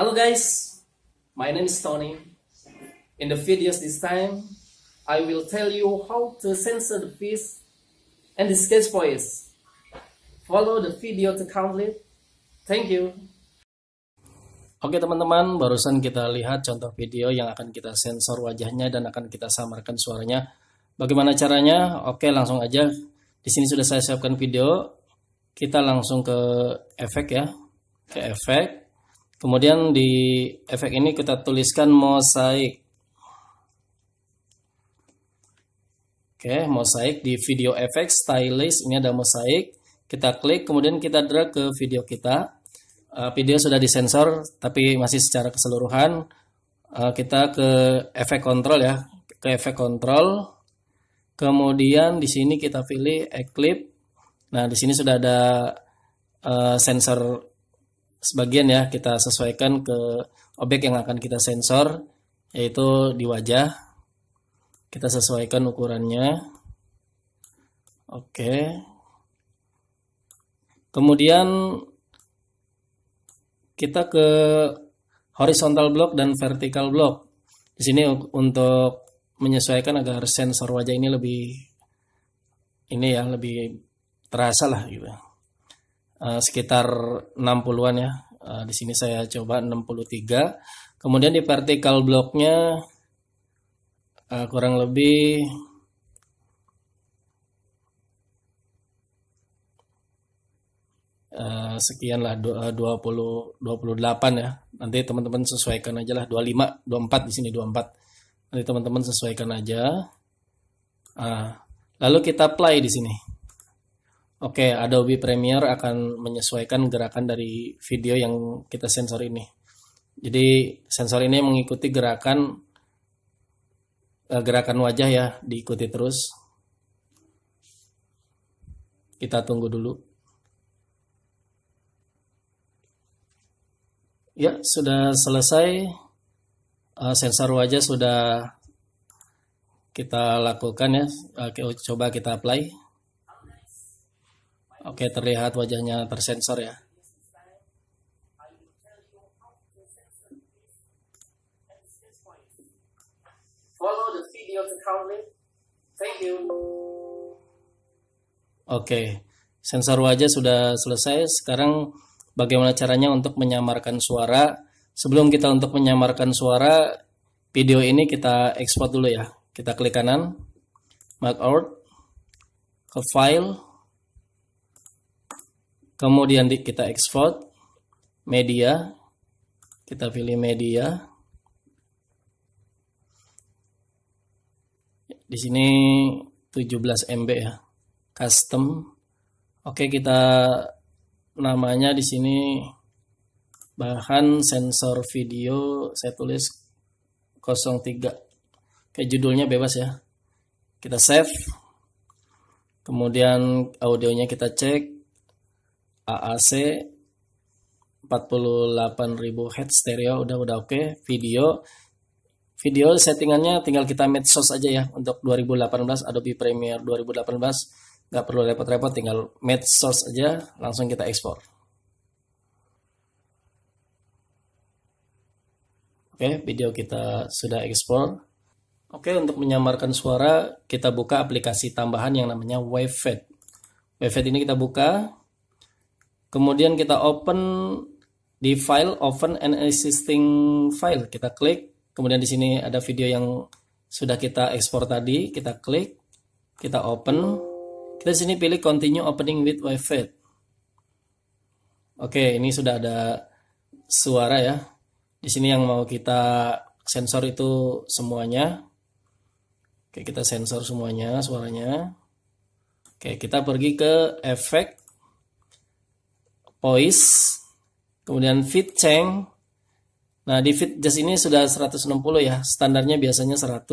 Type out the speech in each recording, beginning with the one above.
Hello guys, my name is Tony. In the videos this time, I will tell you how to censor the fish and the sketch voice. Follow the video to complete. Thank you. Oke teman-teman, barusan kita lihat contoh video yang akan kita sensor wajahnya dan akan kita samarkan suaranya. Bagaimana caranya? Oke langsung aja. Di sini sudah saya siapkan video. Kita langsung ke efek ya. Ke efek Kemudian di efek ini kita tuliskan mosaik. Oke, mosaik di video efek stylist ini ada mosaik. Kita klik, kemudian kita drag ke video kita. Eh, video sudah disensor, tapi masih secara keseluruhan. Eh, kita ke efek kontrol ya, ke efek kontrol. Kemudian di sini kita pilih eclipse. Nah, di sini sudah ada uh, sensor sebagian ya kita sesuaikan ke objek yang akan kita sensor yaitu di wajah kita sesuaikan ukurannya oke kemudian kita ke horizontal block dan vertical block di sini untuk menyesuaikan agar sensor wajah ini lebih ini ya lebih terasa lah gitu Eh, sekitar 60-an ya. Uh, di sini saya coba 63. Kemudian di vertical blocknya uh, eh, kurang lebih Uh, sekian lah 20 28 ya. Nanti teman-teman sesuaikan aja lah 25 24 di sini 24. Nanti teman-teman sesuaikan aja. Uh, lalu kita play di sini. Oke, okay, Adobe Premiere akan menyesuaikan gerakan dari video yang kita sensor ini. Jadi sensor ini mengikuti gerakan eh, gerakan wajah ya, diikuti terus. Kita tunggu dulu. Ya, sudah selesai. Eh, sensor wajah sudah kita lakukan ya. Oke, coba kita apply. Oke, terlihat wajahnya tersensor ya. Oke, sensor wajah sudah selesai. Sekarang bagaimana caranya untuk menyamarkan suara? Sebelum kita untuk menyamarkan suara, video ini kita export dulu ya. Kita klik kanan, mark out, ke file, Kemudian di, kita export media. Kita pilih media. Di sini 17 MB ya. Custom. Oke, kita namanya di sini bahan sensor video saya tulis 03. Kayak judulnya bebas ya. Kita save. Kemudian audionya kita cek AAC 48.000 head stereo udah udah oke okay. video video settingannya tinggal kita medsos aja ya untuk 2018 Adobe Premiere 2018 nggak perlu repot-repot tinggal medsos aja langsung kita ekspor oke okay, video kita sudah ekspor oke okay, untuk menyamarkan suara kita buka aplikasi tambahan yang namanya WaveFed WaveFed ini kita buka Kemudian kita open di file open an existing file. Kita klik, kemudian di sini ada video yang sudah kita ekspor tadi, kita klik, kita open. Kita di sini pilih continue opening with wifi. Oke, ini sudah ada suara ya. Di sini yang mau kita sensor itu semuanya. Oke, kita sensor semuanya suaranya. Oke, kita pergi ke efek Pois, kemudian fit Cheng. Nah, di fit just ini sudah 160 ya. Standarnya biasanya 100,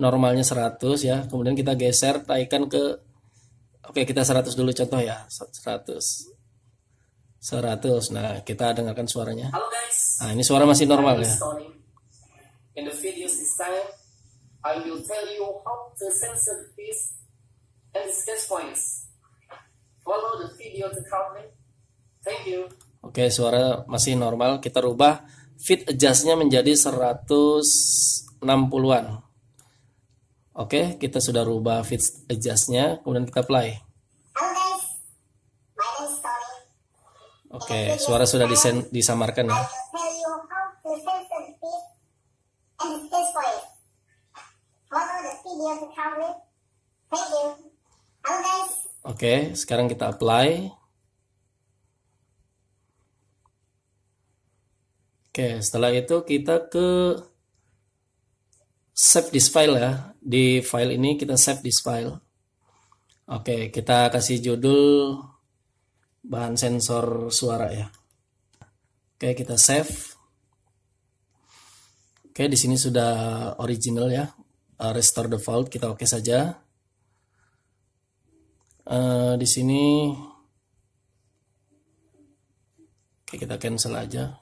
normalnya 100 ya. Kemudian kita geser taikan ke Oke, kita 100 dulu contoh ya. 100. 100. Nah, kita dengarkan suaranya. Halo guys. Nah, ini suara masih normal ya. In the videos this time, I will tell you how to censor this and discuss points. Follow the video to complete Thank you. Oke, suara masih normal. Kita rubah fit adjustnya menjadi 160-an. Oke, kita sudah rubah fit adjustnya. Kemudian kita play. Oke, suara sudah disen disamarkan ya. Oke, sekarang kita apply. Oke, setelah itu kita ke save this file ya. Di file ini kita save this file. Oke, kita kasih judul bahan sensor suara ya. Oke, kita save. Oke, di sini sudah original ya. Uh, restore default kita oke okay saja. Uh, di sini Oke, kita cancel aja.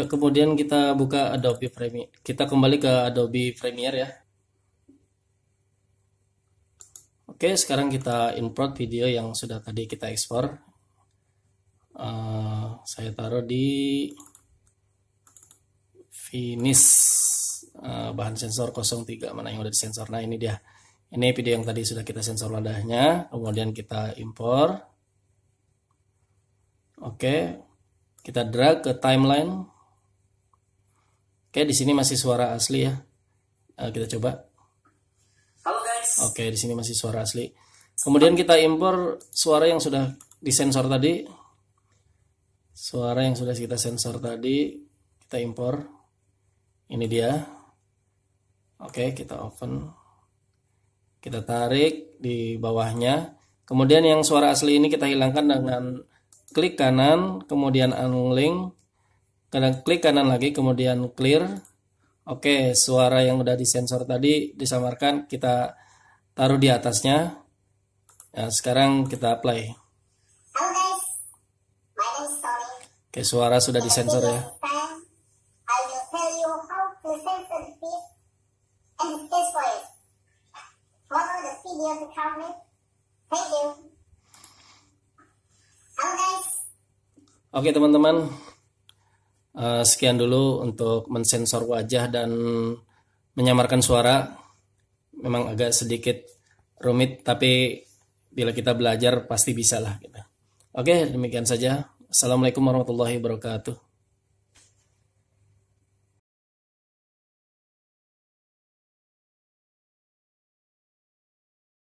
Ya, kemudian kita buka Adobe Premiere. Kita kembali ke Adobe Premiere ya. Oke, sekarang kita import video yang sudah tadi kita ekspor. Uh, saya taruh di finish eh, uh, bahan sensor 03 mana yang udah disensor. Nah, ini dia. Ini video yang tadi sudah kita sensor wadahnya, kemudian kita impor. Oke, kita drag ke timeline Oke, di sini masih suara asli ya. Eh, kita coba. Halo guys. Oke, di sini masih suara asli. Kemudian kita impor suara yang sudah disensor tadi. Suara yang sudah kita sensor tadi kita impor. Ini dia. Oke, kita open. Kita tarik di bawahnya. Kemudian yang suara asli ini kita hilangkan dengan klik kanan, kemudian unlink, kalian klik kanan lagi kemudian clear oke suara yang udah disensor tadi disamarkan kita taruh di atasnya nah, sekarang kita play oke suara sudah disensor ya Oke teman-teman, Eh, sekian dulu untuk mensensor wajah dan menyamarkan suara. Memang agak sedikit rumit, tapi bila kita belajar pasti bisa lah. Gitu. Oke, demikian saja. Assalamualaikum warahmatullahi wabarakatuh.